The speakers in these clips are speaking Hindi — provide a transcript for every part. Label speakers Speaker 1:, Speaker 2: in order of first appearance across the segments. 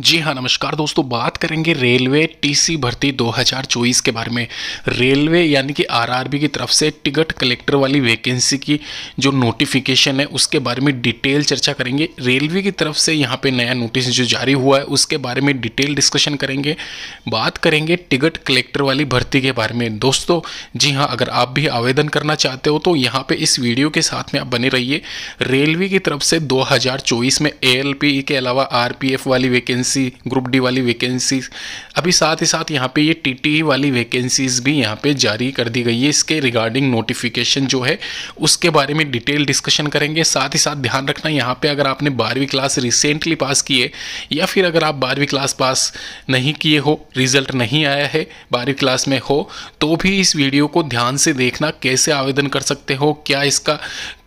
Speaker 1: जी हाँ नमस्कार दोस्तों बात करेंगे रेलवे टीसी भर्ती 2024 के बारे में रेलवे यानी कि आरआरबी की तरफ से टिकट कलेक्टर वाली वैकेंसी की जो नोटिफिकेशन है उसके बारे में डिटेल चर्चा करेंगे रेलवे की तरफ से यहाँ पे नया नोटिस जो जारी हुआ है उसके बारे में डिटेल डिस्कशन करेंगे बात करेंगे टिकट कलेक्टर वाली भर्ती के बारे में दोस्तों जी हाँ अगर आप भी आवेदन करना चाहते हो तो यहाँ पर इस वीडियो के साथ में आप बने रहिए रेलवे की तरफ से दो में ए e के अलावा आर वाली वैकेंसी वैकेंसी ग्रुप डी वाली वैकेंसी अभी साथ ही साथ यहाँ पे ये टीटीई वाली वैकेंसीज भी यहाँ पे जारी कर दी गई है इसके रिगार्डिंग नोटिफिकेशन जो है उसके बारे में डिटेल डिस्कशन करेंगे साथ ही साथ ध्यान रखना यहाँ पे अगर आपने बारहवीं क्लास रिसेंटली पास की है या फिर अगर आप बारहवीं क्लास पास नहीं किए हो रिजल्ट नहीं आया है बारहवीं क्लास में हो तो भी इस वीडियो को ध्यान से देखना कैसे आवेदन कर सकते हो क्या इसका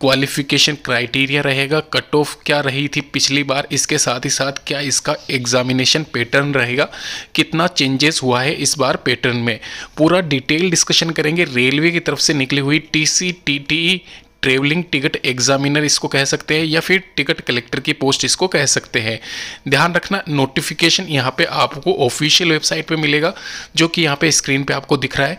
Speaker 1: क्वालिफिकेशन क्राइटेरिया रहेगा कट ऑफ क्या रही थी पिछली बार इसके साथ ही साथ क्या इसका एग्जामिनेशन पैटर्न रहेगा कितना चेंजेस हुआ है इस बार पैटर्न में पूरा डिटेल डिस्कशन करेंगे रेलवे की तरफ से निकली हुई T C T T travelling ticket examiner इसको कह सकते हैं या फिर टिकट कलेक्टर की पोस्ट इसको कह सकते हैं ध्यान रखना नोटिफिकेशन यहाँ पे आपको ऑफिशियल वेबसाइट पे मिलेगा जो कि यहाँ पे स्क्रीन पे आपको दिख रहा है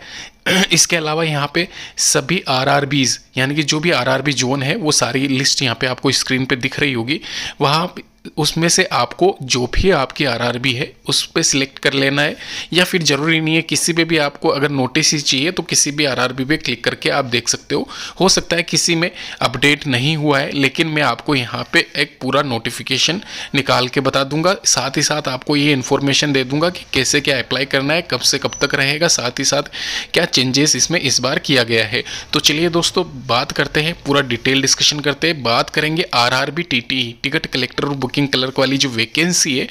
Speaker 1: इसके अलावा यहाँ पे सभी आर आर बीज यानी कि जो भी आर आर बी जोन है वो सारी लिस्ट यहाँ पे आपको स्क्रीन पे दिख रही होगी वहाँ उसमें से आपको जो भी आपकी आरआरबी है उस पर सिलेक्ट कर लेना है या फिर ज़रूरी नहीं है किसी पे भी आपको अगर नोटिस ही चाहिए तो किसी भी आरआरबी पे क्लिक करके आप देख सकते हो हो सकता है किसी में अपडेट नहीं हुआ है लेकिन मैं आपको यहाँ पे एक पूरा नोटिफिकेशन निकाल के बता दूंगा साथ ही साथ आपको ये इन्फॉर्मेशन दे दूंगा कि कैसे क्या अप्लाई करना है कब से कब तक रहेगा साथ ही साथ क्या चेंजेस इसमें इस बार किया गया है तो चलिए दोस्तों बात करते हैं पूरा डिटेल डिस्कशन करते हैं बात करेंगे R R ticket collector booking clerk वाली जो वैकेंसी है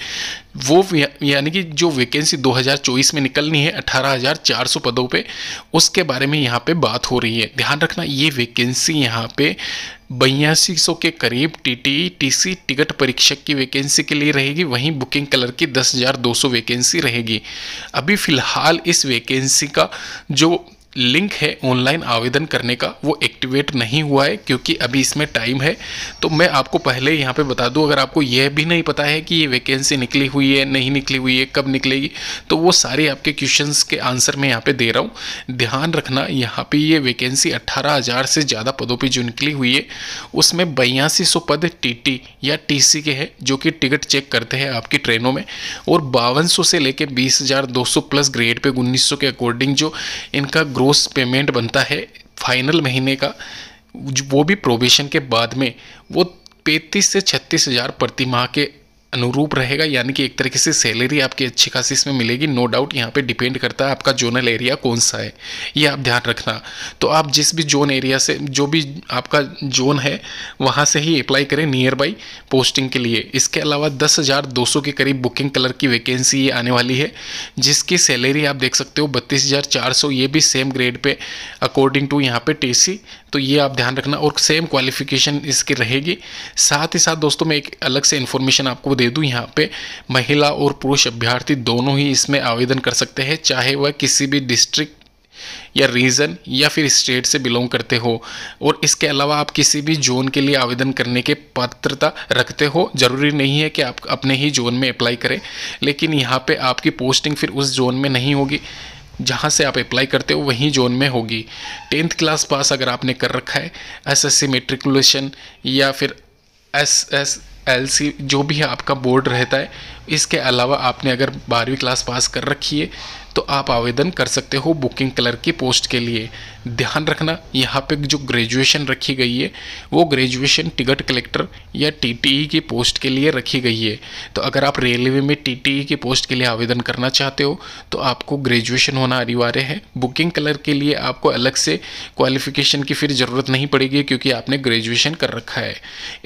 Speaker 1: वो यानी कि जो वैकेंसी 2024 में निकलनी है 18,400 पदों पे उसके बारे में यहाँ पे बात हो रही है ध्यान रखना ये वैकेंसी यहाँ पे बयासी सौ के करीब टीटी टीसी e, टिकट परीक्षक की वैकेंसी के लिए रहेगी वहीं बुकिंग कलर की 10,200 वैकेंसी रहेगी अभी फ़िलहाल इस वैकेंसी का जो लिंक है ऑनलाइन आवेदन करने का वो एक्टिवेट नहीं हुआ है क्योंकि अभी इसमें टाइम है तो मैं आपको पहले यहाँ पे बता दूँ अगर आपको यह भी नहीं पता है कि ये वैकेंसी निकली हुई है नहीं निकली हुई है कब निकलेगी तो वो सारे आपके क्वेश्चन के आंसर मैं यहाँ पर दे रहा हूँ ध्यान रखना यहाँ पर ये वैकेंसी अट्ठारह से ज़्यादा पदों पर जो निकली हुई है उसमें बयासी पद टी या टी के हैं जो कि टिकट चेक करते हैं आपकी ट्रेनों में और बावन से लेकर बीस प्लस ग्रेड पे उन्नीस के अकॉर्डिंग जो इनका ग्रोथ ग्रोस पेमेंट बनता है फाइनल महीने का वो भी प्रोबेशन के बाद में वो पैंतीस से छत्तीस हज़ार प्रति माह के अनुरूप रहेगा यानी कि एक तरीके से सैलरी आपकी अच्छी खासी इसमें मिलेगी नो डाउट यहाँ पे डिपेंड करता है आपका जोनल एरिया कौन सा है ये आप ध्यान रखना तो आप जिस भी जोन एरिया से जो भी आपका जोन है वहाँ से ही अप्लाई करें नियर बाई पोस्टिंग के लिए इसके अलावा दस हज़ार दो सौ के करीब बुकिंग कलर की वैकेंसी ये आने वाली है जिसकी सैलरी आप देख सकते हो बत्तीस हज़ार चार सौ ये भी सेम ग्रेड पर अकॉर्डिंग टू यहाँ पे सी तो ये आप ध्यान रखना और सेम क्वालिफिकेशन इसकी रहेगी साथ ही साथ दोस्तों मैं एक अलग से इन्फॉर्मेशन आपको दे दूँ यहाँ पे महिला और पुरुष अभ्यर्थी दोनों ही इसमें आवेदन कर सकते हैं चाहे वह किसी भी डिस्ट्रिक्ट या रीजन या फिर स्टेट से बिलोंग करते हो और इसके अलावा आप किसी भी जोन के लिए आवेदन करने के पात्रता रखते हो जरूरी नहीं है कि आप अपने ही जोन में अप्लाई करें लेकिन यहाँ पे आपकी पोस्टिंग फिर उस जोन में नहीं होगी जहाँ से आप अप्लाई करते हो वहीं जोन में होगी टेंथ क्लास पास अगर आपने कर रखा है एसएससी मेट्रिकुलेशन या फिर एस एस एल जो भी है आपका बोर्ड रहता है इसके अलावा आपने अगर बारहवीं क्लास पास कर रखी है तो आप आवेदन कर सकते हो बुकिंग क्लर्क की पोस्ट के लिए ध्यान रखना यहाँ पे जो ग्रेजुएशन रखी गई है वो ग्रेजुएशन टिकट कलेक्टर या टीटीई e की पोस्ट के लिए रखी गई है तो अगर आप रेलवे में टीटीई e की पोस्ट के लिए आवेदन करना चाहते हो तो आपको ग्रेजुएशन होना अनिवार्य है बुकिंग क्लर्क के लिए आपको अलग से क्वालिफिकेशन की फिर ज़रूरत नहीं पड़ेगी क्योंकि आपने ग्रेजुएशन कर रखा है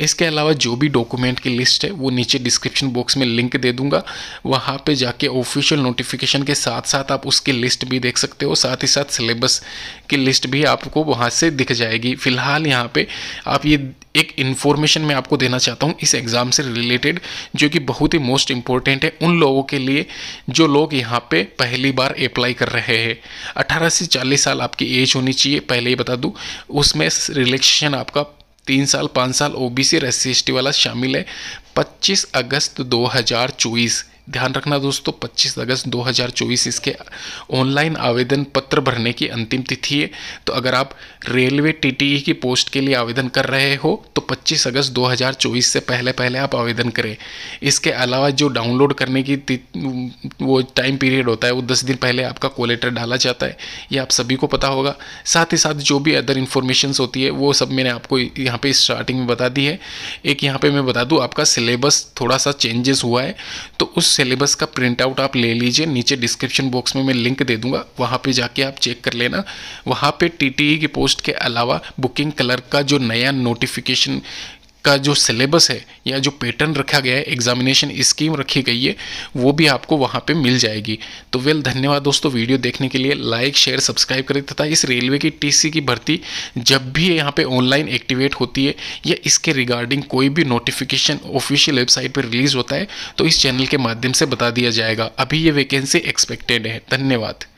Speaker 1: इसके अलावा जो भी डॉक्यूमेंट इवेंट की लिस्ट है वो नीचे डिस्क्रिप्शन बॉक्स में लिंक दे दूंगा वहाँ पे जाके ऑफिशियल नोटिफिकेशन के साथ साथ आप उसकी लिस्ट भी देख सकते हो साथ ही साथ सिलेबस की लिस्ट भी आपको वहाँ से दिख जाएगी फिलहाल यहाँ पे आप ये एक इन्फॉर्मेशन मैं आपको देना चाहता हूँ इस एग्ज़ाम से रिलेटेड जो कि बहुत ही मोस्ट इम्पॉर्टेंट है उन लोगों के लिए जो लोग यहाँ पे पहली बार अप्लाई कर रहे हैं 18 से 40 साल आपकी एज होनी चाहिए पहले ही बता दूँ उसमें रिलैक्सेशन आपका तीन साल पाँच साल O B C S C वाला शामिल है 25 अगस्त दो हज़ार चौबीस ध्यान रखना दोस्तों 25 अगस्त 2024 इसके ऑनलाइन आवेदन पत्र भरने की अंतिम तिथि है तो अगर आप रेलवे टीटीई की पोस्ट के लिए आवेदन कर रहे हो तो 25 अगस्त 2024 से पहले पहले आप आवेदन करें इसके अलावा जो डाउनलोड करने की वो टाइम पीरियड होता है वो 10 दिन पहले आपका कोलेटर डाला जाता है ये आप सभी को पता होगा साथ ही साथ जो भी अदर इन्फॉर्मेशन होती है वो सब मैंने आपको यहाँ पर स्टार्टिंग में बता दी है एक यहाँ पर मैं बता दूँ आपका सिलेबस थोड़ा सा चेंजेस हुआ है तो उस सिलेबस का प्रिंट आउट आप ले लीजिए नीचे डिस्क्रिप्शन बॉक्स में मैं लिंक दे दूंगा वहाँ पे जाके आप चेक कर लेना वहाँ पे टीटीई e की पोस्ट के अलावा बुकिंग क्लर्क का जो नया नोटिफिकेशन का जो सिलेबस है या जो पैटर्न रखा गया है एग्जामिनेशन स्कीम रखी गई है वो भी आपको वहाँ पे मिल जाएगी तो वेल धन्यवाद दोस्तों वीडियो देखने के लिए लाइक शेयर सब्सक्राइब करें तथा इस रेलवे की टीसी की भर्ती जब भी यहाँ पे ऑनलाइन एक्टिवेट होती है या इसके रिगार्डिंग कोई भी नोटिफिकेशन ऑफिशियल वेबसाइट पर रिलीज़ होता है तो इस चैनल के माध्यम से बता दिया जाएगा अभी ये वैकेंसी एक्सपेक्टेड है धन्यवाद